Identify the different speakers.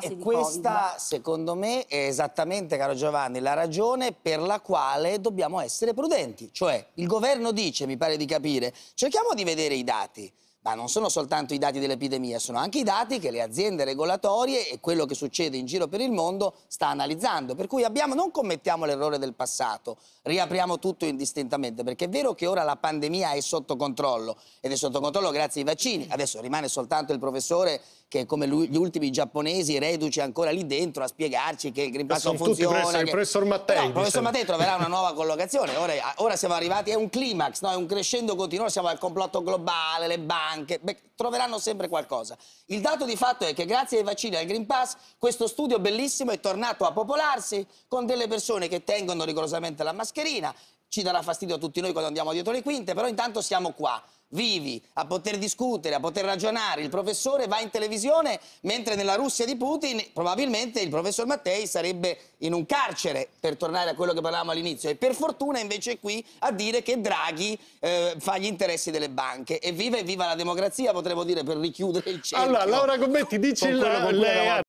Speaker 1: casi e di questa, Covid. Questa,
Speaker 2: secondo me, è esattamente, caro Giovanni, la ragione per la quale dobbiamo essere prudenti. Cioè, il governo dice, mi pare di capire, cerchiamo di vedere i dati ma non sono soltanto i dati dell'epidemia, sono anche i dati che le aziende regolatorie e quello che succede in giro per il mondo sta analizzando. Per cui abbiamo, non commettiamo l'errore del passato, riapriamo tutto indistintamente, perché è vero che ora la pandemia è sotto controllo ed è sotto controllo grazie ai vaccini. Adesso rimane soltanto il professore che come lui, gli ultimi giapponesi reduce ancora lì dentro a spiegarci che il Green Pass non funziona. Presso, che... Il professor Mattei. il professor Mattei troverà una nuova collocazione. Ora, ora siamo arrivati, è un climax, no? è un crescendo continuo, siamo al complotto globale, le banche banche, beh, troveranno sempre qualcosa. Il dato di fatto è che grazie ai vaccini e al Green Pass questo studio bellissimo è tornato a popolarsi con delle persone che tengono rigorosamente la mascherina, ci darà fastidio a tutti noi quando andiamo dietro le quinte, però intanto siamo qua vivi, a poter discutere, a poter ragionare. Il professore va in televisione, mentre nella Russia di Putin probabilmente il professor Mattei sarebbe in un carcere, per tornare a quello che parlavamo all'inizio. E per fortuna invece qui a dire che Draghi eh, fa gli interessi delle banche. E viva e viva la democrazia, potremmo dire, per richiudere il cerchio. Allora, Laura
Speaker 1: Gommetti, dici la,